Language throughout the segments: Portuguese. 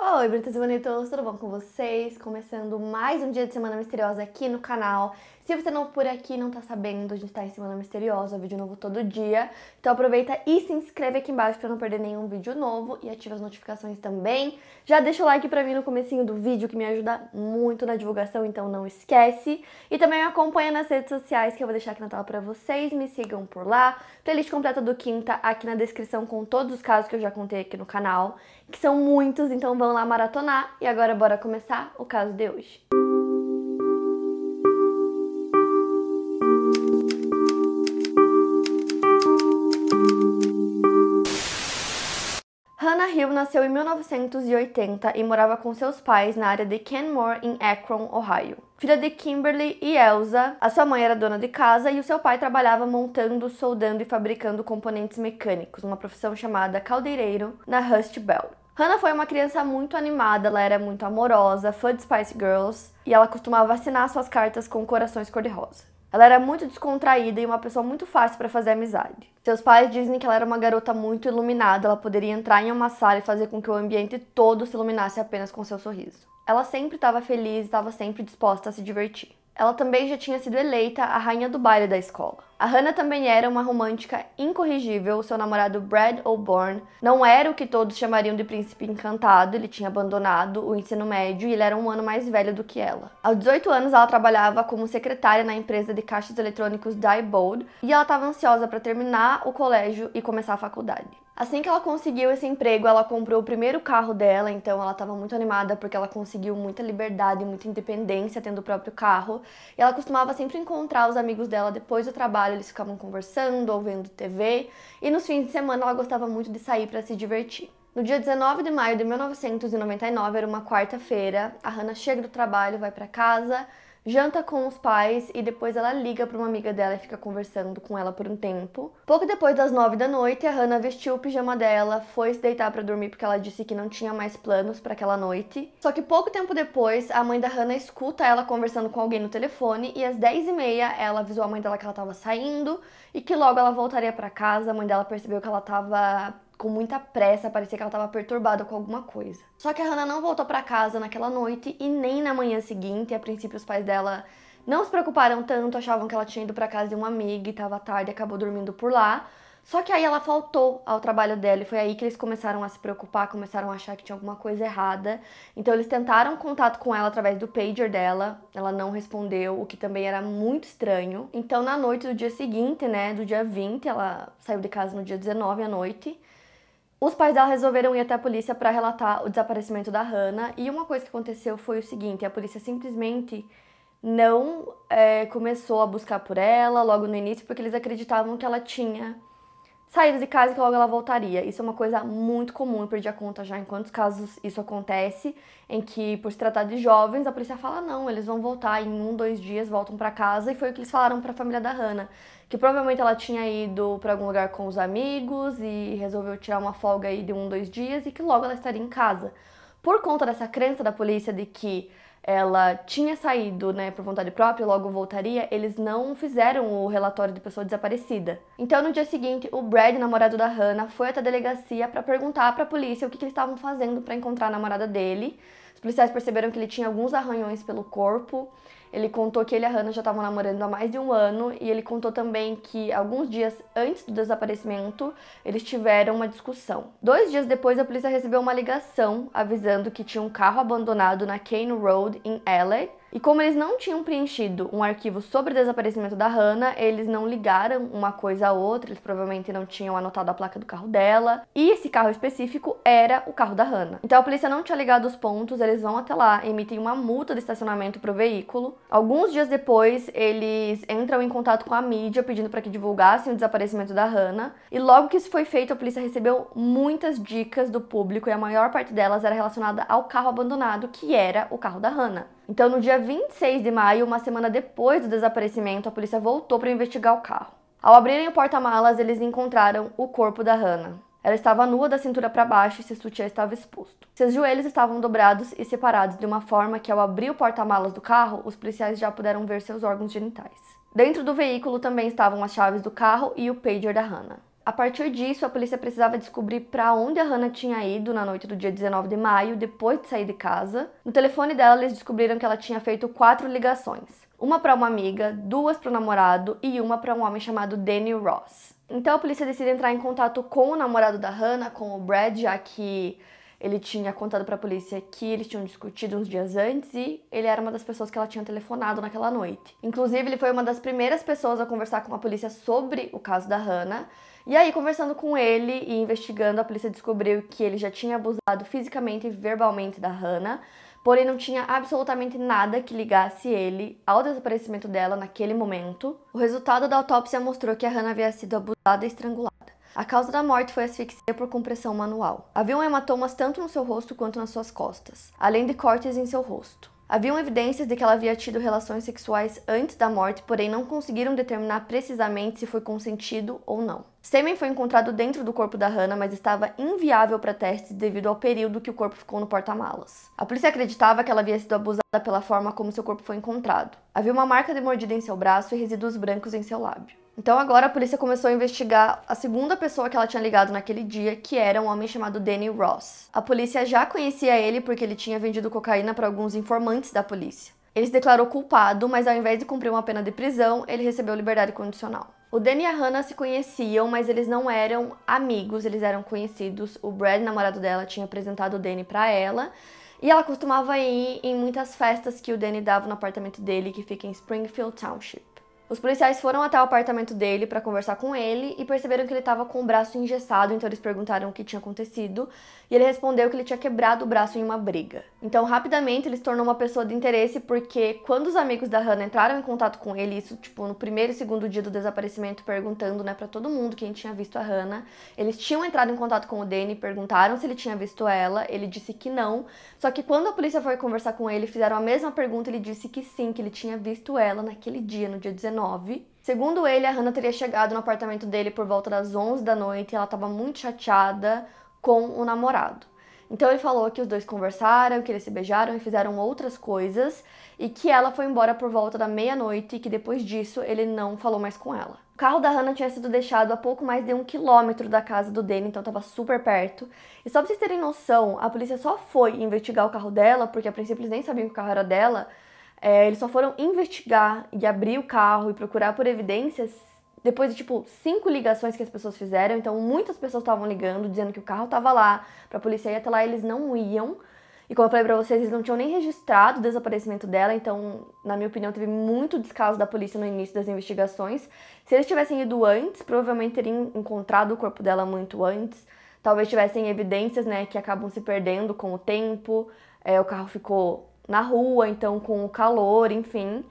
Oi, Brutas e Bonitos, tudo bom com vocês? Começando mais um dia de Semana Misteriosa aqui no canal. Se você não por aqui não tá sabendo, a gente tá em Semana Misteriosa, vídeo novo todo dia. Então aproveita e se inscreve aqui embaixo para não perder nenhum vídeo novo e ativa as notificações também. Já deixa o like pra mim no comecinho do vídeo que me ajuda muito na divulgação, então não esquece. E também acompanha nas redes sociais que eu vou deixar aqui na tela pra vocês, me sigam por lá. Playlist completa do Quinta aqui na descrição com todos os casos que eu já contei aqui no canal que são muitos, então vão lá maratonar e agora bora começar o caso de hoje. Hannah Hill nasceu em 1980 e morava com seus pais na área de Kenmore, em Akron, Ohio. Filha de Kimberly e Elsa, a sua mãe era dona de casa e o seu pai trabalhava montando, soldando e fabricando componentes mecânicos, uma profissão chamada caldeireiro, na Rust Belt. Hannah foi uma criança muito animada, ela era muito amorosa, fã de Spice Girls, e ela costumava assinar suas cartas com corações cor-de-rosa. Ela era muito descontraída e uma pessoa muito fácil para fazer amizade. Seus pais dizem que ela era uma garota muito iluminada, ela poderia entrar em uma sala e fazer com que o ambiente todo se iluminasse apenas com seu sorriso. Ela sempre estava feliz e estava sempre disposta a se divertir. Ela também já tinha sido eleita a rainha do baile da escola. A Hannah também era uma romântica incorrigível. Seu namorado Brad O'Born não era o que todos chamariam de príncipe encantado, ele tinha abandonado o ensino médio e ele era um ano mais velho do que ela. Aos 18 anos, ela trabalhava como secretária na empresa de caixas eletrônicos Diebold e ela estava ansiosa para terminar o colégio e começar a faculdade. Assim que ela conseguiu esse emprego, ela comprou o primeiro carro dela, então ela estava muito animada porque ela conseguiu muita liberdade, muita independência tendo o próprio carro. E ela costumava sempre encontrar os amigos dela depois do trabalho, eles ficavam conversando ou vendo TV. E nos fins de semana ela gostava muito de sair para se divertir. No dia 19 de maio de 1999, era uma quarta-feira, a Hannah chega do trabalho, vai para casa janta com os pais e depois ela liga para uma amiga dela e fica conversando com ela por um tempo. Pouco depois das nove da noite, a Hannah vestiu o pijama dela, foi se deitar para dormir porque ela disse que não tinha mais planos para aquela noite. Só que pouco tempo depois, a mãe da Hannah escuta ela conversando com alguém no telefone e às dez e meia ela avisou a mãe dela que ela estava saindo e que logo ela voltaria para casa. A mãe dela percebeu que ela estava com muita pressa, parecia que ela estava perturbada com alguma coisa. Só que a Hannah não voltou para casa naquela noite e nem na manhã seguinte. A princípio, os pais dela não se preocuparam tanto, achavam que ela tinha ido para casa de uma amiga e estava tarde e acabou dormindo por lá. Só que aí ela faltou ao trabalho dela e foi aí que eles começaram a se preocupar, começaram a achar que tinha alguma coisa errada. Então eles tentaram contato com ela através do pager dela, ela não respondeu, o que também era muito estranho. Então na noite do dia seguinte, né, do dia 20, ela saiu de casa no dia 19 à noite, os pais dela resolveram ir até a polícia para relatar o desaparecimento da Hannah. E uma coisa que aconteceu foi o seguinte: a polícia simplesmente não é, começou a buscar por ela logo no início, porque eles acreditavam que ela tinha saída de casa e que logo ela voltaria. Isso é uma coisa muito comum, eu perdi a conta já em quantos casos isso acontece, em que por se tratar de jovens, a polícia fala não, eles vão voltar em um, dois dias, voltam para casa e foi o que eles falaram para a família da Hannah, que provavelmente ela tinha ido para algum lugar com os amigos e resolveu tirar uma folga aí de um, dois dias e que logo ela estaria em casa. Por conta dessa crença da polícia de que ela tinha saído, né, por vontade própria, logo voltaria, eles não fizeram o relatório de pessoa desaparecida. Então, no dia seguinte, o Brad, namorado da Hannah, foi até a delegacia para perguntar para a polícia o que, que eles estavam fazendo para encontrar a namorada dele. Os policiais perceberam que ele tinha alguns arranhões pelo corpo ele contou que ele e a Hannah já estavam namorando há mais de um ano e ele contou também que alguns dias antes do desaparecimento eles tiveram uma discussão. Dois dias depois, a polícia recebeu uma ligação avisando que tinha um carro abandonado na Kane Road em LA e como eles não tinham preenchido um arquivo sobre o desaparecimento da Hannah, eles não ligaram uma coisa a outra, eles provavelmente não tinham anotado a placa do carro dela. E esse carro específico era o carro da Hannah. Então a polícia não tinha ligado os pontos, eles vão até lá, emitem uma multa de estacionamento pro veículo. Alguns dias depois, eles entram em contato com a mídia pedindo para que divulgassem o desaparecimento da Hannah. E logo que isso foi feito, a polícia recebeu muitas dicas do público e a maior parte delas era relacionada ao carro abandonado, que era o carro da Hannah. Então, no dia 26 de maio, uma semana depois do desaparecimento, a polícia voltou para investigar o carro. Ao abrirem o porta-malas, eles encontraram o corpo da Hannah. Ela estava nua da cintura para baixo e seu sutiã estava exposto. Seus joelhos estavam dobrados e separados de uma forma que, ao abrir o porta-malas do carro, os policiais já puderam ver seus órgãos genitais. Dentro do veículo também estavam as chaves do carro e o pager da Hannah. A partir disso, a polícia precisava descobrir para onde a Hannah tinha ido na noite do dia 19 de maio, depois de sair de casa. No telefone dela, eles descobriram que ela tinha feito quatro ligações: uma para uma amiga, duas para o namorado e uma para um homem chamado Danny Ross. Então a polícia decide entrar em contato com o namorado da Hannah, com o Brad, já que ele tinha contado para a polícia que eles tinham discutido uns dias antes e ele era uma das pessoas que ela tinha telefonado naquela noite. Inclusive, ele foi uma das primeiras pessoas a conversar com a polícia sobre o caso da Hannah e aí, conversando com ele e investigando, a polícia descobriu que ele já tinha abusado fisicamente e verbalmente da Hannah, porém não tinha absolutamente nada que ligasse ele ao desaparecimento dela naquele momento. O resultado da autópsia mostrou que a Hannah havia sido abusada e estrangulada. A causa da morte foi asfixia por compressão manual. Havia hematomas tanto no seu rosto quanto nas suas costas, além de cortes em seu rosto. Haviam evidências de que ela havia tido relações sexuais antes da morte, porém não conseguiram determinar precisamente se foi consentido ou não. Sêmen foi encontrado dentro do corpo da Hannah, mas estava inviável para testes devido ao período que o corpo ficou no porta-malas. A polícia acreditava que ela havia sido abusada pela forma como seu corpo foi encontrado. Havia uma marca de mordida em seu braço e resíduos brancos em seu lábio. Então agora a polícia começou a investigar a segunda pessoa que ela tinha ligado naquele dia, que era um homem chamado Danny Ross. A polícia já conhecia ele porque ele tinha vendido cocaína para alguns informantes da polícia. Ele se declarou culpado, mas ao invés de cumprir uma pena de prisão, ele recebeu liberdade condicional. O Danny e a Hannah se conheciam, mas eles não eram amigos, eles eram conhecidos. O Brad, namorado dela, tinha apresentado o Danny para ela. E ela costumava ir em muitas festas que o Danny dava no apartamento dele, que fica em Springfield Township. Os policiais foram até o apartamento dele para conversar com ele e perceberam que ele estava com o braço engessado, então eles perguntaram o que tinha acontecido e ele respondeu que ele tinha quebrado o braço em uma briga. Então, rapidamente, ele se tornou uma pessoa de interesse porque quando os amigos da Hannah entraram em contato com ele, isso tipo no primeiro e segundo dia do desaparecimento, perguntando, né, para todo mundo quem tinha visto a Hannah, eles tinham entrado em contato com o Danny, perguntaram se ele tinha visto ela, ele disse que não. Só que quando a polícia foi conversar com ele, fizeram a mesma pergunta, ele disse que sim, que ele tinha visto ela naquele dia, no dia 19 Segundo ele, a Hannah teria chegado no apartamento dele por volta das 11 da noite e ela estava muito chateada com o namorado. Então ele falou que os dois conversaram, que eles se beijaram e fizeram outras coisas e que ela foi embora por volta da meia-noite e que depois disso ele não falou mais com ela. O carro da Hannah tinha sido deixado a pouco mais de um quilômetro da casa do Danny, então estava super perto. E só para vocês terem noção, a polícia só foi investigar o carro dela, porque a princípio eles nem sabiam que o carro era dela, é, eles só foram investigar e abrir o carro e procurar por evidências depois de tipo cinco ligações que as pessoas fizeram. Então muitas pessoas estavam ligando dizendo que o carro estava lá, para a polícia ir até lá, eles não iam. E como eu falei para vocês, eles não tinham nem registrado o desaparecimento dela, então, na minha opinião, teve muito descaso da polícia no início das investigações. Se eles tivessem ido antes, provavelmente teriam encontrado o corpo dela muito antes. Talvez tivessem evidências, né, que acabam se perdendo com o tempo. É, o carro ficou na rua, então com o calor, enfim.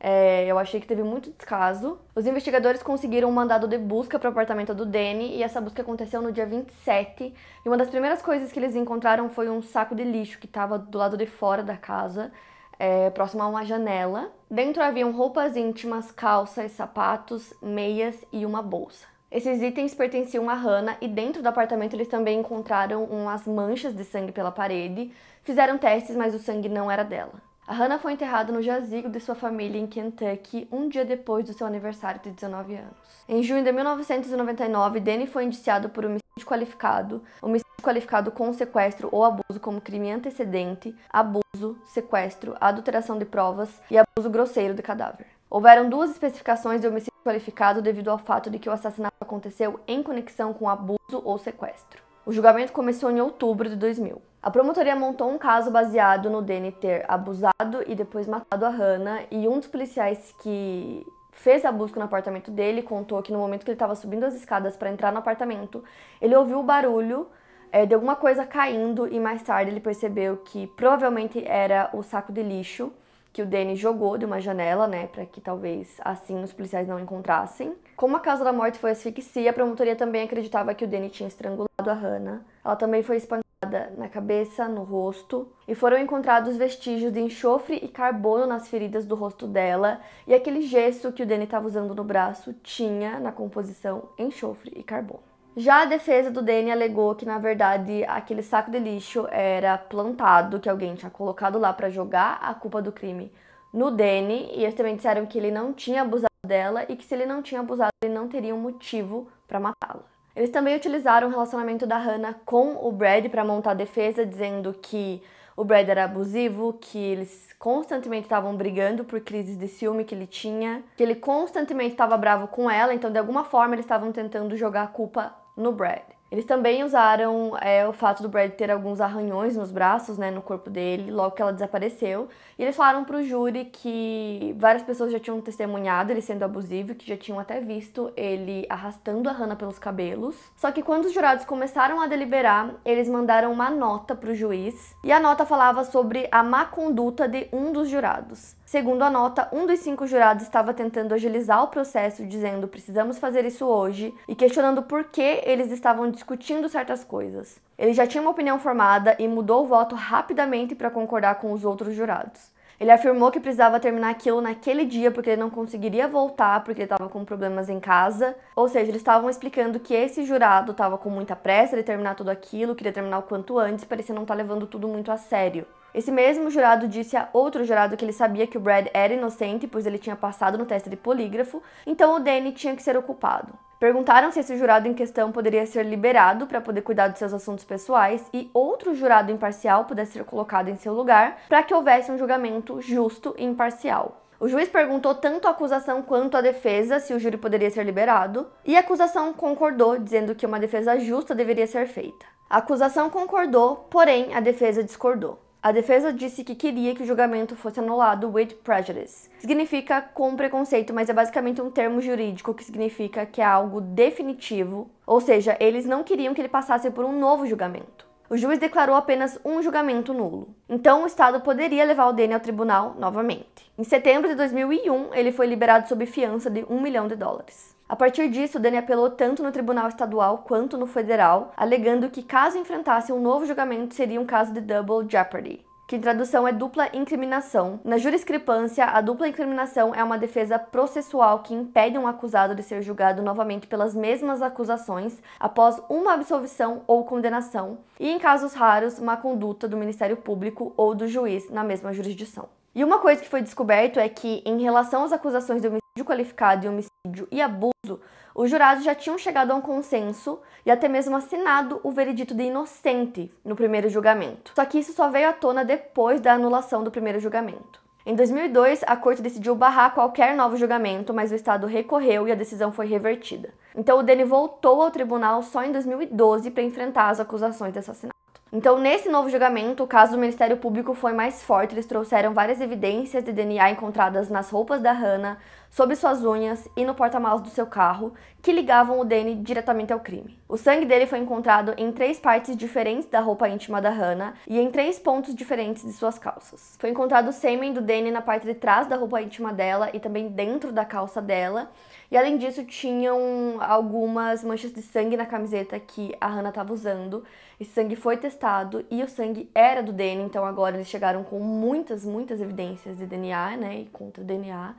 É, eu achei que teve muito descaso. Os investigadores conseguiram um mandado de busca para o apartamento do Danny e essa busca aconteceu no dia 27. E uma das primeiras coisas que eles encontraram foi um saco de lixo que estava do lado de fora da casa, é, próximo a uma janela. Dentro haviam roupas íntimas, calças, sapatos, meias e uma bolsa. Esses itens pertenciam a Hannah e dentro do apartamento eles também encontraram umas manchas de sangue pela parede. Fizeram testes, mas o sangue não era dela. A Hannah foi enterrada no jazigo de sua família em Kentucky um dia depois do seu aniversário de 19 anos. Em junho de 1999, Danny foi indiciado por homicídio qualificado, homicídio qualificado com sequestro ou abuso como crime antecedente, abuso, sequestro, adulteração de provas e abuso grosseiro de cadáver. Houveram duas especificações de homicídio qualificado devido ao fato de que o assassinato aconteceu em conexão com abuso ou sequestro. O julgamento começou em outubro de 2000. A promotoria montou um caso baseado no Danny ter abusado e depois matado a Hannah, e um dos policiais que fez a busca no apartamento dele contou que no momento que ele estava subindo as escadas para entrar no apartamento, ele ouviu o barulho é, de alguma coisa caindo e mais tarde ele percebeu que provavelmente era o saco de lixo que o Danny jogou de uma janela, né, para que talvez assim os policiais não encontrassem. Como a causa da morte foi asfixia, a promotoria também acreditava que o Danny tinha estrangulado a Hannah. Ela também foi espancada na cabeça, no rosto, e foram encontrados vestígios de enxofre e carbono nas feridas do rosto dela, e aquele gesso que o Danny estava usando no braço tinha na composição enxofre e carbono. Já a defesa do Danny alegou que, na verdade, aquele saco de lixo era plantado, que alguém tinha colocado lá para jogar a culpa do crime no Danny, e eles também disseram que ele não tinha abusado dela e que se ele não tinha abusado, ele não teria um motivo para matá-la. Eles também utilizaram o relacionamento da Hannah com o Brad para montar a defesa, dizendo que o Brad era abusivo, que eles constantemente estavam brigando por crises de ciúme que ele tinha, que ele constantemente estava bravo com ela, então de alguma forma eles estavam tentando jogar a culpa no Brad. Eles também usaram é, o fato do Brad ter alguns arranhões nos braços, né, no corpo dele, logo que ela desapareceu. E eles falaram pro júri que várias pessoas já tinham testemunhado ele sendo abusivo, que já tinham até visto ele arrastando a Hannah pelos cabelos. Só que quando os jurados começaram a deliberar, eles mandaram uma nota pro juiz, e a nota falava sobre a má conduta de um dos jurados. Segundo a nota, um dos cinco jurados estava tentando agilizar o processo, dizendo precisamos fazer isso hoje e questionando por que eles estavam discutindo certas coisas. Ele já tinha uma opinião formada e mudou o voto rapidamente para concordar com os outros jurados. Ele afirmou que precisava terminar aquilo naquele dia porque ele não conseguiria voltar porque ele estava com problemas em casa. Ou seja, eles estavam explicando que esse jurado estava com muita pressa de terminar tudo aquilo, queria terminar o quanto antes, parecia não estar tá levando tudo muito a sério. Esse mesmo jurado disse a outro jurado que ele sabia que o Brad era inocente, pois ele tinha passado no teste de polígrafo, então o Danny tinha que ser ocupado. Perguntaram se esse jurado em questão poderia ser liberado para poder cuidar dos seus assuntos pessoais e outro jurado imparcial pudesse ser colocado em seu lugar para que houvesse um julgamento justo e imparcial. O juiz perguntou tanto a acusação quanto a defesa se o júri poderia ser liberado, e a acusação concordou, dizendo que uma defesa justa deveria ser feita. A acusação concordou, porém a defesa discordou. A defesa disse que queria que o julgamento fosse anulado with prejudice. Significa com preconceito, mas é basicamente um termo jurídico que significa que é algo definitivo, ou seja, eles não queriam que ele passasse por um novo julgamento. O juiz declarou apenas um julgamento nulo. Então, o Estado poderia levar o Danny ao tribunal novamente. Em setembro de 2001, ele foi liberado sob fiança de 1 milhão de dólares. A partir disso, Dani apelou tanto no Tribunal Estadual quanto no Federal, alegando que caso enfrentasse um novo julgamento seria um caso de double jeopardy que em tradução é dupla incriminação. Na juriscrepância, a dupla incriminação é uma defesa processual que impede um acusado de ser julgado novamente pelas mesmas acusações após uma absolvição ou condenação, e em casos raros, uma conduta do Ministério Público ou do juiz na mesma jurisdição. E uma coisa que foi descoberto é que, em relação às acusações de homicídio qualificado e homicídio e abuso, os jurados já tinham chegado a um consenso e até mesmo assinado o veredito de inocente no primeiro julgamento. Só que isso só veio à tona depois da anulação do primeiro julgamento. Em 2002, a corte decidiu barrar qualquer novo julgamento, mas o Estado recorreu e a decisão foi revertida. Então, o Dene voltou ao tribunal só em 2012 para enfrentar as acusações de assassinato. Então, nesse novo julgamento, o caso do Ministério Público foi mais forte. Eles trouxeram várias evidências de DNA encontradas nas roupas da Hannah, sob suas unhas e no porta-malas do seu carro, que ligavam o Danny diretamente ao crime. O sangue dele foi encontrado em três partes diferentes da roupa íntima da Hannah e em três pontos diferentes de suas calças. Foi encontrado o sêmen do Danny na parte de trás da roupa íntima dela e também dentro da calça dela, e além disso tinham algumas manchas de sangue na camiseta que a Hannah estava usando. Esse sangue foi testado e o sangue era do Danny, então agora eles chegaram com muitas, muitas evidências de DNA, né, e contra DNA.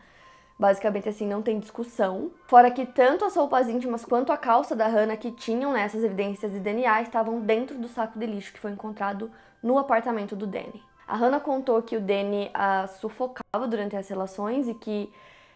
Basicamente assim, não tem discussão. Fora que tanto as roupas íntimas quanto a calça da Hannah que tinham nessas né, evidências de DNA estavam dentro do saco de lixo que foi encontrado no apartamento do Danny. A Hannah contou que o Danny a sufocava durante as relações e que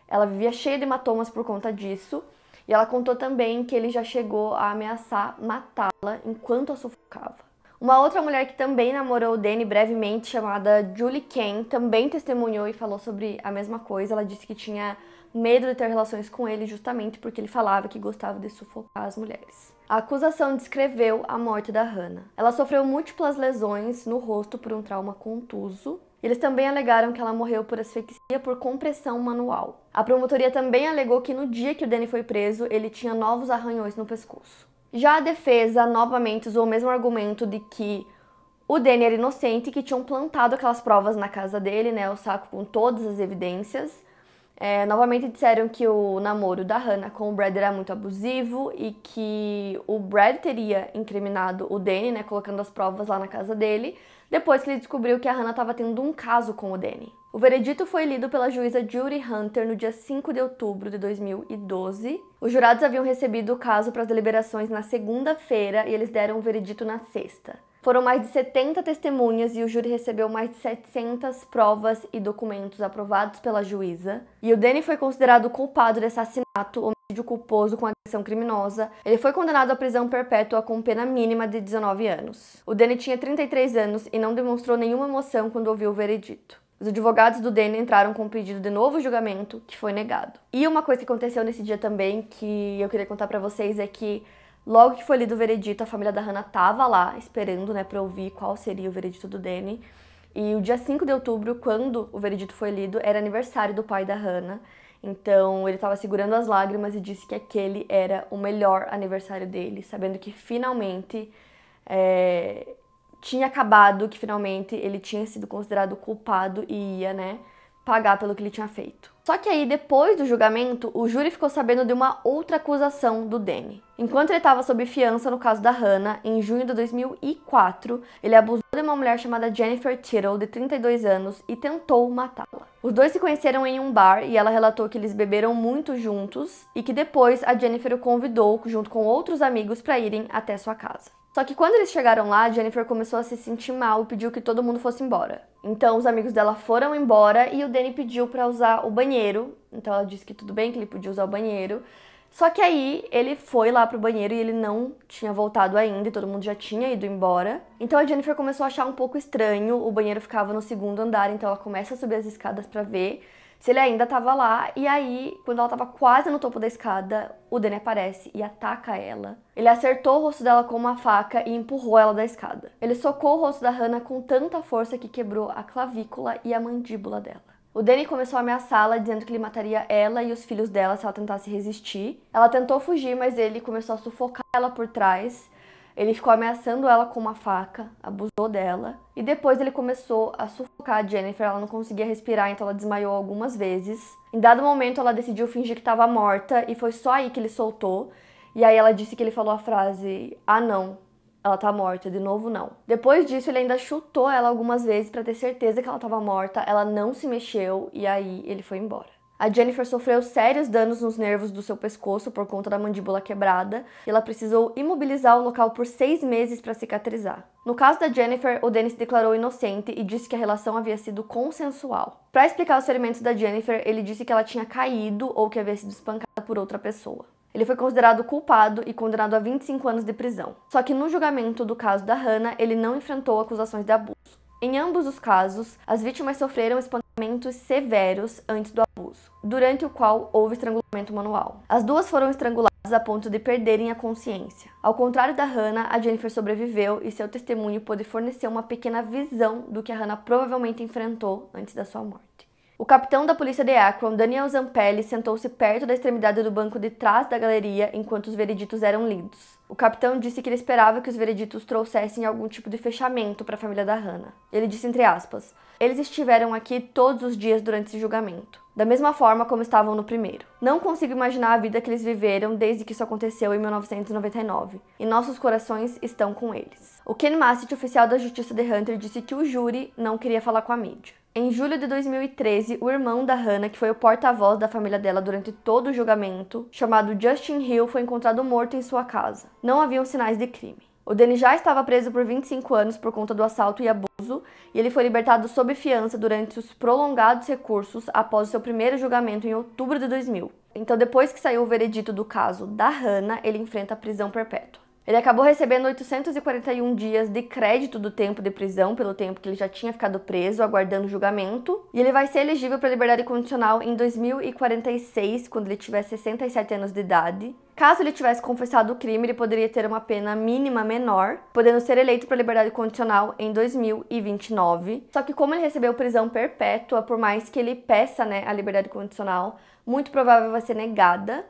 ela vivia cheia de hematomas por conta disso. E ela contou também que ele já chegou a ameaçar matá-la enquanto a sufocava. Uma outra mulher que também namorou o Danny brevemente, chamada Julie Ken, também testemunhou e falou sobre a mesma coisa. Ela disse que tinha medo de ter relações com ele justamente porque ele falava que gostava de sufocar as mulheres. A acusação descreveu a morte da Hannah. Ela sofreu múltiplas lesões no rosto por um trauma contuso. Eles também alegaram que ela morreu por asfixia por compressão manual. A promotoria também alegou que no dia que o Danny foi preso, ele tinha novos arranhões no pescoço. Já a defesa novamente usou o mesmo argumento de que o Danny era inocente, que tinham plantado aquelas provas na casa dele, né, o saco com todas as evidências. É, novamente disseram que o namoro da Hannah com o Brad era muito abusivo e que o Brad teria incriminado o Danny, né, colocando as provas lá na casa dele, depois que ele descobriu que a Hannah estava tendo um caso com o Danny. O veredito foi lido pela juíza Judy Hunter no dia 5 de outubro de 2012. Os jurados haviam recebido o caso para as deliberações na segunda-feira e eles deram o veredito na sexta. Foram mais de 70 testemunhas e o júri recebeu mais de 700 provas e documentos aprovados pela juíza. E o Danny foi considerado culpado de assassinato, homicídio culposo com agressão criminosa, ele foi condenado à prisão perpétua com pena mínima de 19 anos. O Danny tinha 33 anos e não demonstrou nenhuma emoção quando ouviu o veredito. Os advogados do Danny entraram com um pedido de novo julgamento, que foi negado. E uma coisa que aconteceu nesse dia também, que eu queria contar para vocês, é que logo que foi lido o veredito, a família da Hannah tava lá esperando, né, pra ouvir qual seria o veredito do Danny. E o dia 5 de outubro, quando o veredito foi lido, era aniversário do pai da Hannah. Então ele estava segurando as lágrimas e disse que aquele era o melhor aniversário dele, sabendo que finalmente é, tinha acabado, que finalmente ele tinha sido considerado culpado e ia, né, pagar pelo que ele tinha feito. Só que aí, depois do julgamento, o júri ficou sabendo de uma outra acusação do Danny. Enquanto ele estava sob fiança no caso da Hannah, em junho de 2004, ele abusou de uma mulher chamada Jennifer Tittle, de 32 anos, e tentou matá-la. Os dois se conheceram em um bar e ela relatou que eles beberam muito juntos e que depois a Jennifer o convidou, junto com outros amigos, para irem até sua casa. Só que quando eles chegaram lá, Jennifer começou a se sentir mal e pediu que todo mundo fosse embora. Então os amigos dela foram embora e o Danny pediu para usar o banheiro. Então ela disse que tudo bem que ele podia usar o banheiro. Só que aí ele foi lá pro banheiro e ele não tinha voltado ainda e todo mundo já tinha ido embora. Então a Jennifer começou a achar um pouco estranho, o banheiro ficava no segundo andar, então ela começa a subir as escadas para ver se ele ainda estava lá. E aí, quando ela estava quase no topo da escada, o Danny aparece e ataca ela. Ele acertou o rosto dela com uma faca e empurrou ela da escada. Ele socou o rosto da Hannah com tanta força que quebrou a clavícula e a mandíbula dela. O Danny começou a ameaçá-la, dizendo que ele mataria ela e os filhos dela se ela tentasse resistir. Ela tentou fugir, mas ele começou a sufocar ela por trás, ele ficou ameaçando ela com uma faca, abusou dela, e depois ele começou a sufocar a Jennifer, ela não conseguia respirar, então ela desmaiou algumas vezes. Em dado momento, ela decidiu fingir que estava morta, e foi só aí que ele soltou. E aí ela disse que ele falou a frase: Ah, não, ela tá morta, de novo não. Depois disso, ele ainda chutou ela algumas vezes para ter certeza que ela estava morta, ela não se mexeu, e aí ele foi embora. A Jennifer sofreu sérios danos nos nervos do seu pescoço por conta da mandíbula quebrada e ela precisou imobilizar o local por seis meses para cicatrizar. No caso da Jennifer, o Dennis declarou inocente e disse que a relação havia sido consensual. Para explicar os ferimentos da Jennifer, ele disse que ela tinha caído ou que havia sido espancada por outra pessoa. Ele foi considerado culpado e condenado a 25 anos de prisão. Só que no julgamento do caso da Hannah, ele não enfrentou acusações de abuso. Em ambos os casos, as vítimas sofreram espancamento severos antes do abuso, durante o qual houve estrangulamento manual. As duas foram estranguladas a ponto de perderem a consciência. Ao contrário da Hannah, a Jennifer sobreviveu e seu testemunho pôde fornecer uma pequena visão do que a Hannah provavelmente enfrentou antes da sua morte. O capitão da polícia de Akron, Daniel Zampelli, sentou-se perto da extremidade do banco de trás da galeria enquanto os vereditos eram lidos. O capitão disse que ele esperava que os vereditos trouxessem algum tipo de fechamento para a família da Hannah. Ele disse entre aspas: eles estiveram aqui todos os dias durante esse julgamento, da mesma forma como estavam no primeiro. Não consigo imaginar a vida que eles viveram desde que isso aconteceu em 1999, e nossos corações estão com eles. O Ken Massett, oficial da Justiça de Hunter, disse que o júri não queria falar com a mídia. Em julho de 2013, o irmão da Hannah, que foi o porta-voz da família dela durante todo o julgamento, chamado Justin Hill, foi encontrado morto em sua casa. Não haviam sinais de crime. O Denis já estava preso por 25 anos por conta do assalto e abuso, e ele foi libertado sob fiança durante os prolongados recursos após o seu primeiro julgamento em outubro de 2000. Então, depois que saiu o veredito do caso da Hanna, ele enfrenta a prisão perpétua. Ele acabou recebendo 841 dias de crédito do tempo de prisão, pelo tempo que ele já tinha ficado preso, aguardando julgamento. E ele vai ser elegível para liberdade condicional em 2046, quando ele tiver 67 anos de idade. Caso ele tivesse confessado o crime, ele poderia ter uma pena mínima menor, podendo ser eleito para liberdade condicional em 2029. Só que como ele recebeu prisão perpétua, por mais que ele peça né, a liberdade condicional, muito provável vai ser negada.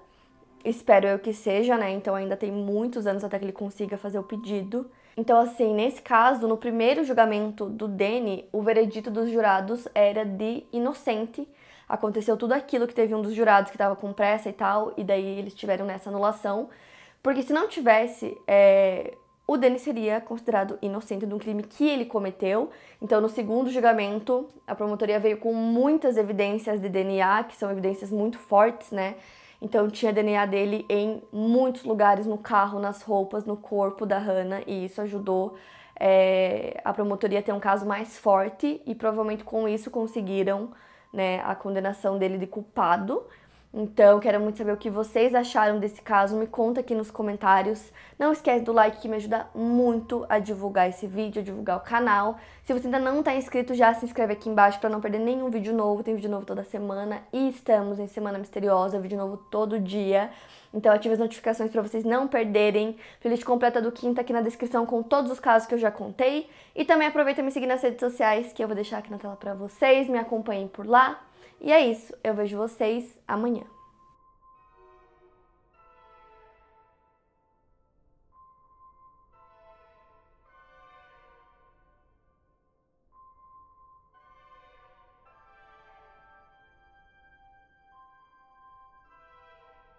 Espero eu que seja, né? Então ainda tem muitos anos até que ele consiga fazer o pedido. Então, assim, nesse caso, no primeiro julgamento do Dene, o veredito dos jurados era de inocente. Aconteceu tudo aquilo que teve um dos jurados que estava com pressa e tal, e daí eles tiveram nessa anulação. Porque se não tivesse, é... o Dene seria considerado inocente de um crime que ele cometeu. Então, no segundo julgamento, a promotoria veio com muitas evidências de DNA, que são evidências muito fortes, né? Então tinha DNA dele em muitos lugares, no carro, nas roupas, no corpo da Hannah, e isso ajudou é, a promotoria a ter um caso mais forte e provavelmente com isso conseguiram né, a condenação dele de culpado então, quero muito saber o que vocês acharam desse caso, me conta aqui nos comentários. Não esquece do like que me ajuda muito a divulgar esse vídeo, a divulgar o canal. Se você ainda não está inscrito, já se inscreve aqui embaixo para não perder nenhum vídeo novo. Tem vídeo novo toda semana e estamos em Semana Misteriosa, vídeo novo todo dia. Então ative as notificações para vocês não perderem. Playlist completa do Quinta aqui na descrição com todos os casos que eu já contei. E também aproveita e me seguir nas redes sociais que eu vou deixar aqui na tela para vocês. Me acompanhem por lá. E é isso, eu vejo vocês amanhã.